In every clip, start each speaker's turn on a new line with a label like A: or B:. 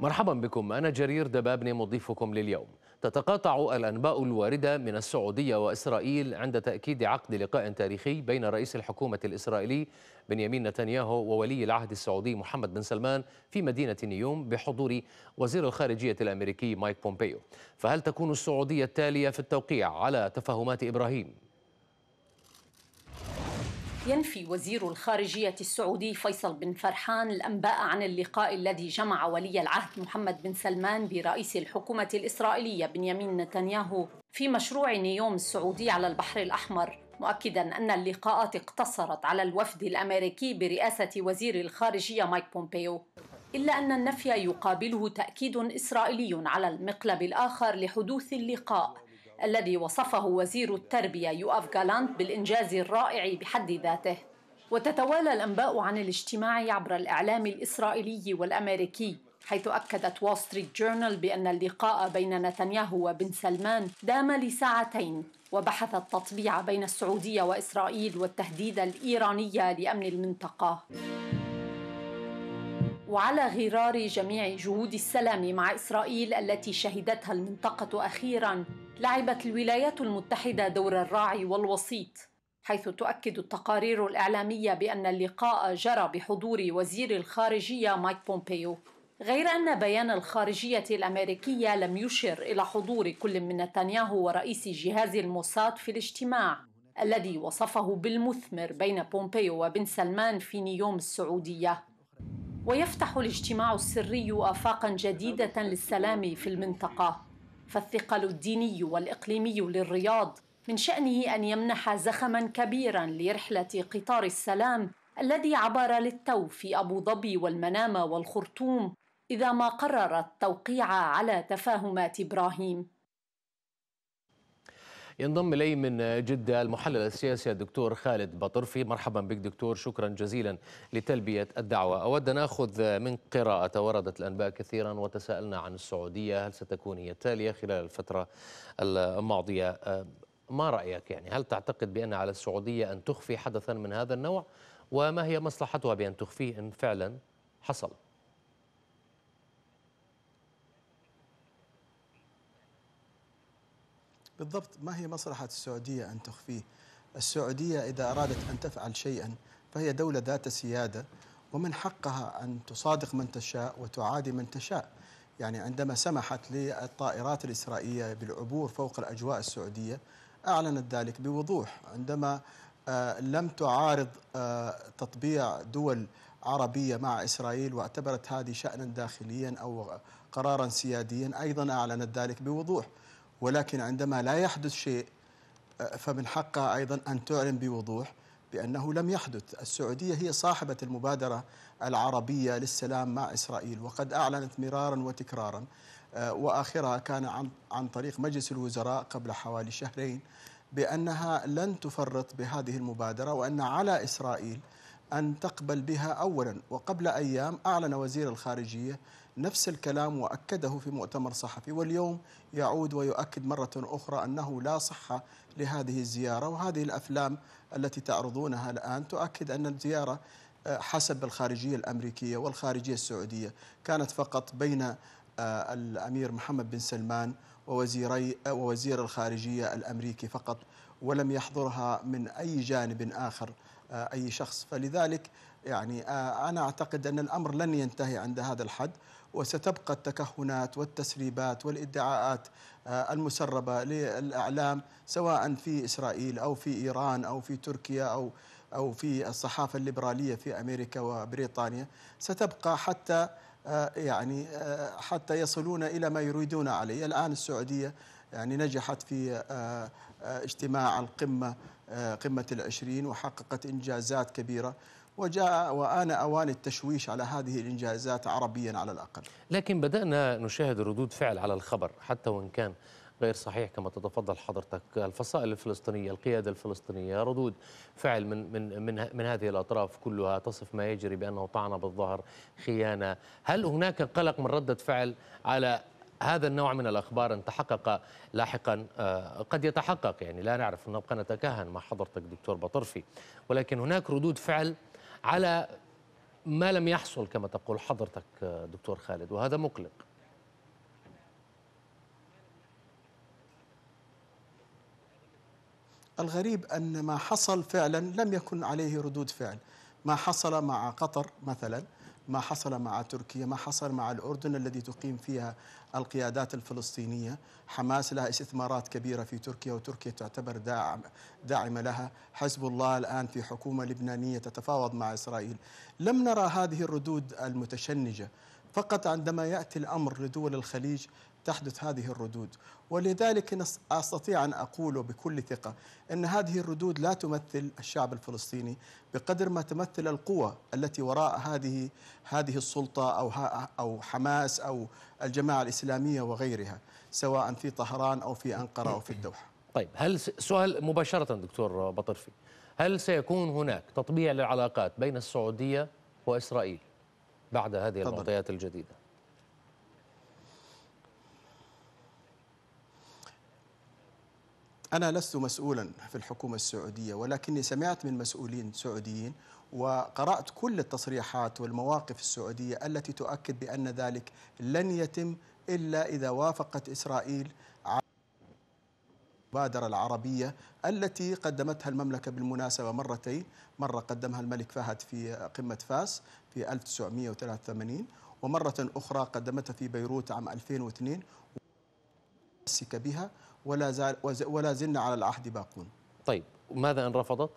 A: مرحبا بكم أنا جرير دبابني مضيفكم لليوم تتقاطع الأنباء الواردة من السعودية وإسرائيل عند تأكيد عقد لقاء تاريخي بين رئيس الحكومة الإسرائيلي بنيامين نتنياهو وولي العهد السعودي محمد بن سلمان في مدينة نيوم بحضور وزير الخارجية الأمريكي مايك بومبيو فهل تكون السعودية التالية في التوقيع على تفاهمات إبراهيم
B: ينفي وزير الخارجية السعودي فيصل بن فرحان الأنباء عن اللقاء الذي جمع ولي العهد محمد بن سلمان برئيس الحكومة الإسرائيلية بنيامين نتنياهو في مشروع نيوم السعودي على البحر الأحمر مؤكدا أن اللقاءات اقتصرت على الوفد الأمريكي برئاسة وزير الخارجية مايك بومبيو إلا أن النفي يقابله تأكيد إسرائيلي على المقلب الآخر لحدوث اللقاء الذي وصفه وزير التربية يؤف غالانت بالإنجاز الرائع بحد ذاته وتتوالى الأنباء عن الاجتماع عبر الإعلام الإسرائيلي والأمريكي حيث أكدت وول ستريت جورنال بأن اللقاء بين نتنياهو وبن سلمان دام لساعتين وبحث التطبيع بين السعودية وإسرائيل والتهديد الإيراني لأمن المنطقة وعلى غرار جميع جهود السلام مع إسرائيل التي شهدتها المنطقة أخيراً لعبت الولايات المتحدة دور الراعي والوسيط حيث تؤكد التقارير الإعلامية بأن اللقاء جرى بحضور وزير الخارجية مايك بومبيو غير أن بيان الخارجية الأمريكية لم يشر إلى حضور كل من نتنياهو ورئيس جهاز الموساد في الاجتماع الذي وصفه بالمثمر بين بومبيو وبن سلمان في نيوم السعودية ويفتح الاجتماع السري آفاقا جديدة للسلام في المنطقة فالثقل الديني والإقليمي للرياض من شأنه أن يمنح زخما كبيرا لرحلة قطار السلام الذي عبر للتو في أبو ظبي والمنامة والخرطوم إذا ما قررت توقيع على تفاهمات إبراهيم
A: ينضم الي من جده المحلل السياسي الدكتور خالد بطرفي مرحبا بك دكتور شكرا جزيلا لتلبيه الدعوه اود ان اخذ من قراءه وردت الانباء كثيرا وتساءلنا عن السعوديه هل ستكون هي التاليه خلال الفتره الماضيه ما رايك يعني هل تعتقد بان على السعوديه ان تخفي حدثا من هذا النوع وما هي مصلحتها بان تخفيه ان فعلا حصل
C: بالضبط ما هي مصلحة السعودية أن تخفيه السعودية إذا أرادت أن تفعل شيئا فهي دولة ذات سيادة ومن حقها أن تصادق من تشاء وتعادي من تشاء يعني عندما سمحت للطائرات الإسرائيلية بالعبور فوق الأجواء السعودية أعلنت ذلك بوضوح عندما آه، لم تعارض آه، تطبيع دول عربية مع إسرائيل واعتبرت هذه شأنا داخليا أو قرارا سياديا أيضا أعلنت ذلك بوضوح ولكن عندما لا يحدث شيء آه، فمن حقها أيضا أن تعلن بوضوح بأنه لم يحدث السعودية هي صاحبة المبادرة العربية للسلام مع إسرائيل وقد أعلنت مرارا وتكرارا آه، وآخرها كان عن, عن طريق مجلس الوزراء قبل حوالي شهرين بأنها لن تفرط بهذه المبادرة وأن على إسرائيل أن تقبل بها أولا وقبل أيام أعلن وزير الخارجية نفس الكلام وأكده في مؤتمر صحفي واليوم يعود ويؤكد مرة أخرى أنه لا صحة لهذه الزيارة وهذه الأفلام التي تعرضونها الآن تؤكد أن الزيارة آه، حسب الخارجية الأمريكية والخارجية السعودية كانت فقط بين آه، الأمير محمد بن سلمان ووزيري آه، ووزير الخارجية الأمريكي فقط ولم يحضرها من أي جانب آخر أي شخص فلذلك يعني أنا أعتقد أن الأمر لن ينتهي عند هذا الحد وستبقى التكهنات والتسريبات والادعاءات آه، المسربه للاعلام سواء في اسرائيل او في ايران او في تركيا او او في الصحافه الليبراليه في امريكا وبريطانيا ستبقى حتى آه، يعني آه، حتى يصلون الى ما يريدون عليه، الان السعوديه يعني نجحت في اجتماع القمه قمه العشرين وحققت انجازات كبيره وجاء وآن أوان التشويش على هذه الإنجازات عربيا على الأقل
A: لكن بدأنا نشاهد ردود فعل على الخبر حتى وإن كان غير صحيح كما تتفضل حضرتك الفصائل الفلسطينية القيادة الفلسطينية ردود فعل من, من, من, من هذه الأطراف كلها تصف ما يجري بأنه طعنة بالظهر خيانة هل هناك قلق من ردة فعل على هذا النوع من الأخبار أن تحقق لاحقا آه، قد يتحقق يعني لا نعرف نبقى نتكهن مع حضرتك دكتور بطرفي ولكن هناك ردود فعل على ما لم يحصل كما تقول حضرتك دكتور
C: خالد وهذا مقلق الغريب أن ما حصل فعلا لم يكن عليه ردود فعل ما حصل مع قطر مثلا ما حصل مع تركيا ما حصل مع الأردن الذي تقيم فيها القيادات الفلسطينية حماس لها استثمارات كبيرة في تركيا وتركيا تعتبر داعم داعمة لها حزب الله الآن في حكومة لبنانية تتفاوض مع إسرائيل لم نرى هذه الردود المتشنجة فقط عندما يأتي الأمر لدول الخليج تحدث هذه الردود ولذلك استطيع ان اقول بكل ثقه ان هذه الردود لا تمثل الشعب الفلسطيني بقدر ما تمثل القوى التي وراء هذه هذه السلطه او او حماس او الجماعه الاسلاميه وغيرها سواء في طهران او في انقره او في الدوحه. طيب هل سؤال مباشره دكتور بطرفي هل سيكون هناك
A: تطبيع للعلاقات بين السعوديه واسرائيل بعد هذه المعطيات الجديده؟
C: أنا لست مسؤولا في الحكومة السعودية ولكني سمعت من مسؤولين سعوديين وقرأت كل التصريحات والمواقف السعودية التي تؤكد بأن ذلك لن يتم إلا إذا وافقت إسرائيل على المبادرة العربية التي قدمتها المملكة بالمناسبة مرتين مرة قدمها الملك فهد في قمة فاس في 1983 ومرة أخرى قدمتها في بيروت عام 2002 بها ولا, زال ولا زلنا على العهد باقون طيب ماذا إن رفضت؟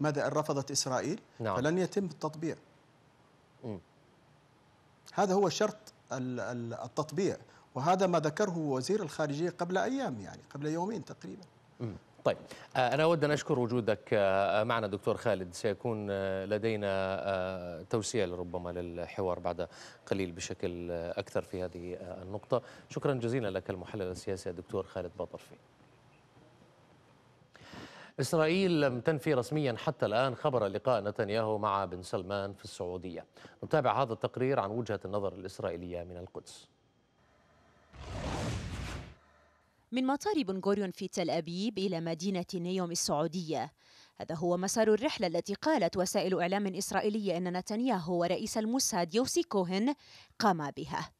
C: ماذا إن رفضت إسرائيل؟ نعم. فلن يتم التطبيع م. هذا هو شرط التطبيع وهذا ما ذكره وزير الخارجية قبل أيام يعني قبل يومين تقريبا
A: م. طيب آه، أنا أود أن أشكر وجودك آه، آه، معنا دكتور خالد سيكون لدينا توسيع ربما للحوار بعد قليل بشكل أكثر في هذه النقطة شكرا جزيلا لك المحلل السياسي الدكتور خالد باطرفي إسرائيل لم تنفي رسميا حتى الآن خبر لقاء نتنياهو مع بن سلمان في السعودية نتابع هذا التقرير عن وجهة النظر الإسرائيلية من القدس
D: من مطار بنغوريون في تل أبيب إلى مدينة نيوم السعودية هذا هو مسار الرحلة التي قالت وسائل إعلام إسرائيلية أن نتنياهو ورئيس الموساد يوسي كوهن قاما بها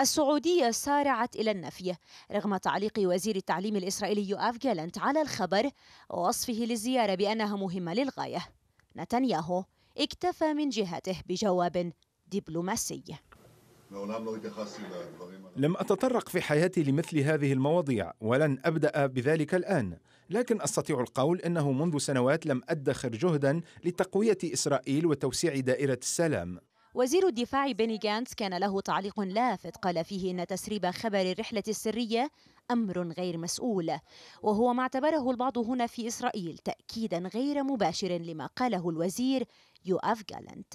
D: السعودية سارعت إلى النفي رغم تعليق وزير التعليم الإسرائيلي يؤاف جالنت على الخبر ووصفه للزيارة بأنها مهمة للغاية نتنياهو اكتفى من جهته بجواب دبلوماسي
C: لم أتطرق في حياتي لمثل هذه المواضيع ولن أبدأ بذلك الآن لكن أستطيع القول أنه منذ سنوات لم أدخر جهدا لتقوية إسرائيل وتوسيع دائرة السلام
D: وزير الدفاع بيني جانس كان له تعليق لافت قال فيه أن تسريب خبر الرحلة السرية أمر غير مسؤول وهو ما اعتبره البعض هنا في إسرائيل تأكيدا غير مباشر لما قاله الوزير أف جالنت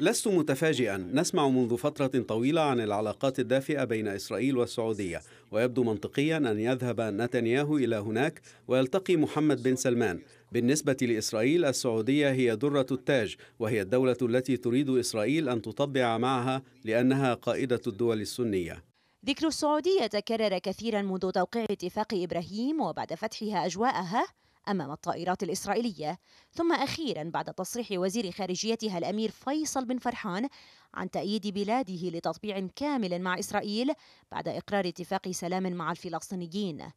C: لست متفاجئا uh, نسمع منذ فترة طويلة عن العلاقات الدافئة بين إسرائيل والسعودية ويبدو منطقيا أن يذهب نتنياهو إلى هناك ويلتقي محمد بن سلمان بالنسبة لإسرائيل السعودية هي درة التاج وهي الدولة التي تريد إسرائيل أن تطبع معها لأنها قائدة الدول السنية
D: ذكر السعودية تكرر كثيرا منذ توقيع اتفاق إبراهيم وبعد فتحها أجواءها أمام الطائرات الإسرائيلية ثم أخيرا بعد تصريح وزير خارجيتها الأمير فيصل بن فرحان عن تأييد بلاده لتطبيع كامل مع إسرائيل بعد إقرار اتفاق سلام مع الفلسطينيين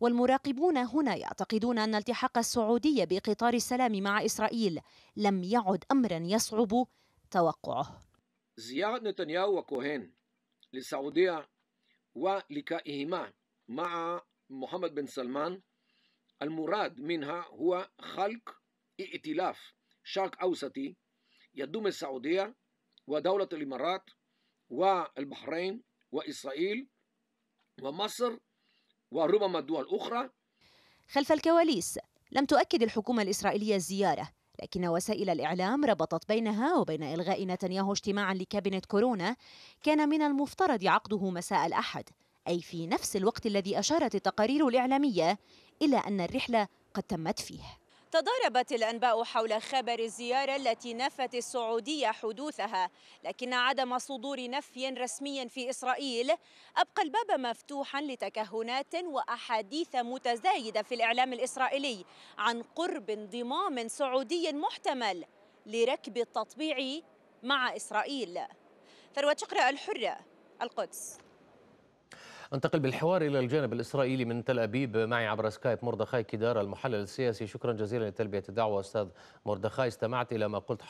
D: والمراقبون هنا يعتقدون أن التحاق السعودية بقطار السلام مع إسرائيل لم يعد أمرا يصعب توقعه
E: زيارة نتنياهو وكوهين للسعودية ولقائهما مع محمد بن سلمان المراد منها هو خلق ائتلاف شرق أوسطي يضم السعودية ودولة الإمارات والبحرين وإسرائيل ومصر وربما دول أخرى
D: خلف الكواليس لم تؤكد الحكومة الإسرائيلية الزيارة لكن وسائل الإعلام ربطت بينها وبين إلغاء نتنياهو اجتماعا لكابينة كورونا كان من المفترض عقده مساء الأحد أي في نفس الوقت الذي أشارت التقارير الإعلامية إلى أن الرحلة قد تمت فيه تضاربت الأنباء حول خبر الزيارة التي نفت السعودية حدوثها لكن عدم صدور نفي رسمي في إسرائيل أبقى الباب مفتوحا لتكهنات وأحاديث متزايدة في الإعلام الإسرائيلي عن قرب انضمام سعودي محتمل لركب التطبيع مع إسرائيل ثروة شقرة الحرة القدس
A: انتقل بالحوار إلى الجانب الإسرائيلي من تل أبيب معي عبر سكايب مردخاي كدار المحلل السياسي شكرا جزيلا لتلبية الدعوة أستاذ مردخاي استمعت إلى ما قلت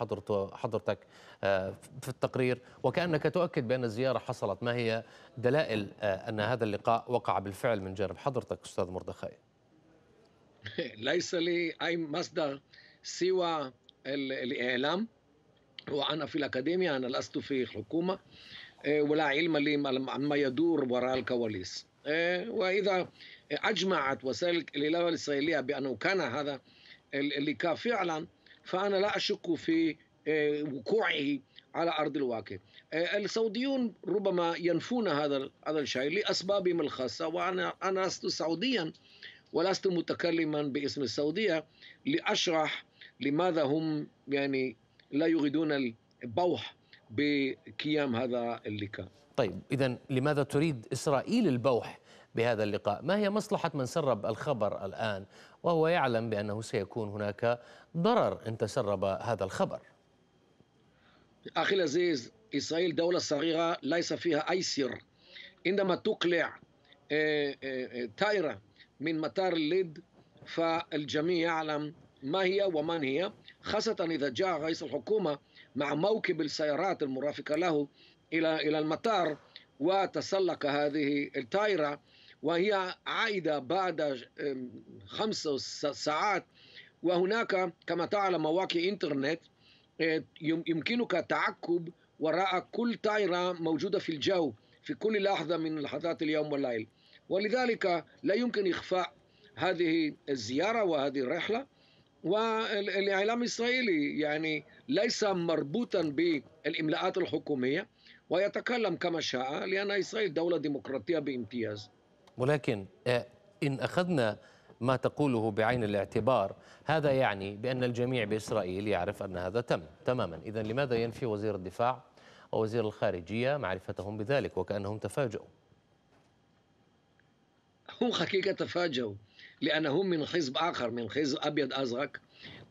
A: حضرتك آه، في التقرير وكأنك تؤكد بأن الزيارة حصلت ما هي دلائل آه، أن هذا اللقاء وقع بالفعل من جانب حضرتك أستاذ مردخاي
E: ليس لي أي مصدر سوى الإعلام وأنا في الأكاديمية أنا لست في الحكومة إيه، ولا علم لي عما يدور وراء الكواليس إيه، وإذا أجمعت وسائل الإدارة الإسرائيلية بأنه كان هذا اللقاء فعلا فأنا لا أشك في إيه، وقوعه على أرض الواقع السعوديون ربما ينفون هذا هذا الشيء لأسبابهم الخاصة وأنا أنا لست سعوديا ولست متكلما باسم السعودية لأشرح لماذا هم يعني لا يريدون البوح بقيام هذا اللقاء
A: طيب إذا لماذا تريد إسرائيل البوح بهذا اللقاء ما هي مصلحة من سرب الخبر الآن وهو يعلم بأنه سيكون هناك ضرر إن تسرب هذا الخبر
E: أخي العزيز إسرائيل دولة صغيرة ليس فيها أي سر عندما تقلع آه، آه، آه، طائرة من مطار الليد فالجميع يعلم ما هي ومن هي خاصة إذا جاء رئيس الحكومة مع موكب السيارات المرافقة له إلى إلى المطار وتسلق هذه الطائرة وهي عائدة بعد خمس ساعات وهناك كما تعلم مواقع إنترنت آه، يمكنك تعقب وراء كل طائرة موجودة في الجو في كل لحظة من لحظات اليوم والليل ولذلك لا يمكن إخفاء هذه الزيارة وهذه الرحلة والإعلام الإسرائيلي يعني ليس مربوطا بالإملاءات الحكومية ويتكلم كما شاء لأن إسرائيل دولة ديمقراطية بامتياز
A: ولكن آه، إن أخذنا ما تقوله بعين الاعتبار هذا يعني بأن الجميع بإسرائيل يعرف أن هذا تم تماما إذا لماذا ينفي وزير الدفاع ووزير الخارجية معرفتهم بذلك وكأنهم تفاجؤوا
E: هم حقيقة تفاجؤوا لانهم من حزب اخر من حزب ابيض ازرق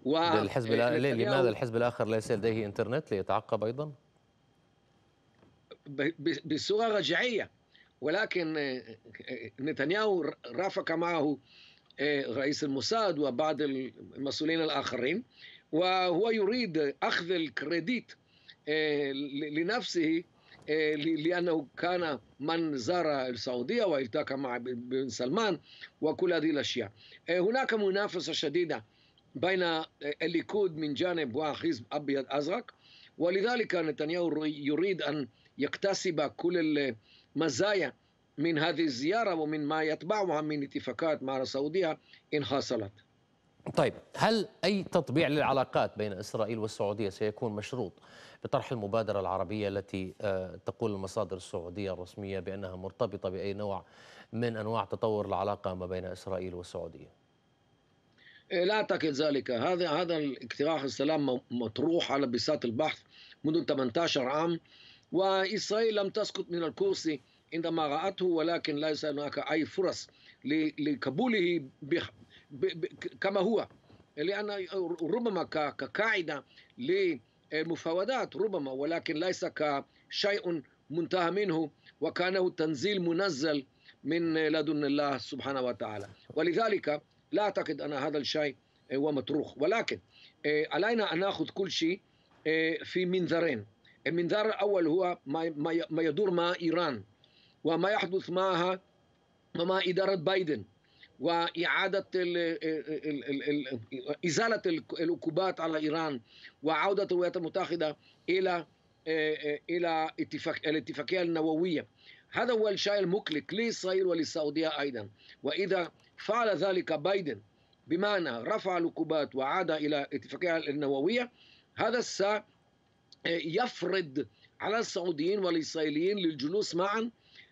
E: و الحزب إيه، لماذا الحزب
A: الاخر ليس لديه انترنت ليتعقب ايضا؟
E: بصوره رجعيه ولكن إيه، نتنياهو رافق معه إيه، رئيس الموساد وبعض المسؤولين الاخرين وهو يريد اخذ الكريديت لنفسه إيه، لأنه كان من زار السعودية والتقى مع بن سلمان وكل هذه الأشياء إيه، هناك منافسة شديدة بين إيه، الليكود من جانب وحزب أبيض أزرق ولذلك نتنياهو يريد أن يكتسب كل المزايا من هذه الزيارة ومن ما يتبعها من اتفاقات مع السعودية إن حصلت طيب هل
A: أي تطبيع للعلاقات بين إسرائيل والسعودية سيكون مشروط بطرح المبادرة العربية التي آه، تقول المصادر السعودية الرسمية بأنها مرتبطة بأي نوع من أنواع تطور العلاقة ما بين إسرائيل والسعودية؟
E: إيه، لا اعتقد ذلك هذا هذا الاقتراح السلام مطروح على بساط البحث منذ 18 عام واسرائيل لم تسقط من الكرسي عندما راته ولكن ليس هناك اي فرص لقبوله كما هو لأن ربما كقاعدة للمفاوضات ربما ولكن ليس كشيء منتهى منه وكانه تنزيل منزل من لدن الله سبحانه وتعالى ولذلك لا أعتقد أن هذا الشيء هو مطروح ولكن آه، علينا أن نأخذ كل شيء آه، في منذرين المنذر الأول هو ما يدور مع إيران وما يحدث معها ومع إدارة بايدن وإعادة إزالة العقوبات على إيران وعودة الولايات المتحدة إلى آه، آه، إلى الاتفاقية النووية هذا هو الشيء المقلق لإسرائيل وللسعودية أيضا وإذا فعل ذلك بايدن بمعنى رفع العقوبات وعاد إلى الاتفاقية النووية هذا سيفرض آه، على السعوديين والإسرائيليين للجلوس معا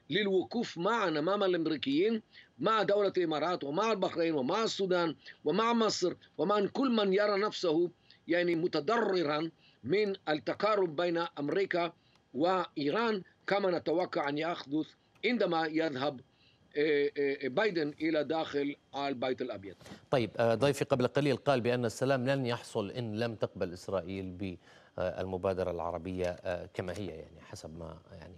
E: للوقوف معا أمام الأمريكيين مع دولة الإمارات ومع البحرين ومع السودان ومع مصر ومع كل من يرى نفسه يعني متضررا من التقارب بين أمريكا وإيران كما نتوقع أن يحدث عندما يذهب آه، آه، بايدن الى داخل البيت الابيض.
A: طيب آه، ضيفي قبل قليل قال بان السلام لن يحصل ان لم تقبل اسرائيل بالمبادره العربيه كما هي يعني حسب ما يعني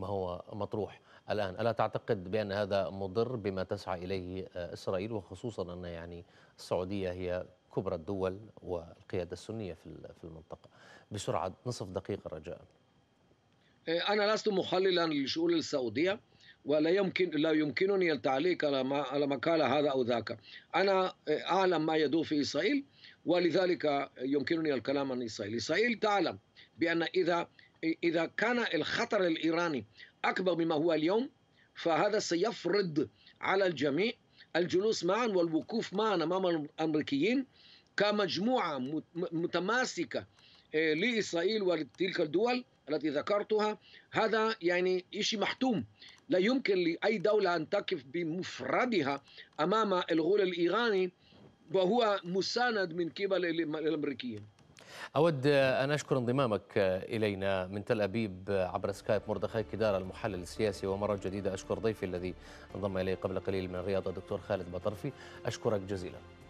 A: ما هو مطروح. الآن ألا تعتقد بأن هذا مضر بما تسعى إليه آه، إسرائيل وخصوصا أن يعني السعودية هي كبرى الدول والقيادة السنية في المنطقة بسرعة نصف دقيقة رجاء
E: آه، أنا لست محللا لشؤون السعودية ولا يمكن لا يمكنني التعليق على ما على ما قال هذا او ذاك. انا آه، اعلم ما يدور في اسرائيل ولذلك يمكنني الكلام عن اسرائيل. اسرائيل تعلم بان اذا اذا كان الخطر الايراني أكبر مما هو اليوم فهذا سيفرض على الجميع الجلوس معا والوقوف معا أمام الأمريكيين كمجموعة متماسكة آه، لإسرائيل ولتلك الدول التي ذكرتها هذا يعني شيء محتوم لا يمكن لأي دولة أن تقف بمفردها أمام الغول الإيراني وهو مساند من قبل الأمريكيين
A: أود أن أشكر انضمامك إلينا من تل أبيب عبر سكايب مردخي كدار المحلل السياسي ومرة جديدة أشكر ضيفي الذي انضم إلي قبل قليل من الرياضة الدكتور خالد بطرفي أشكرك جزيلا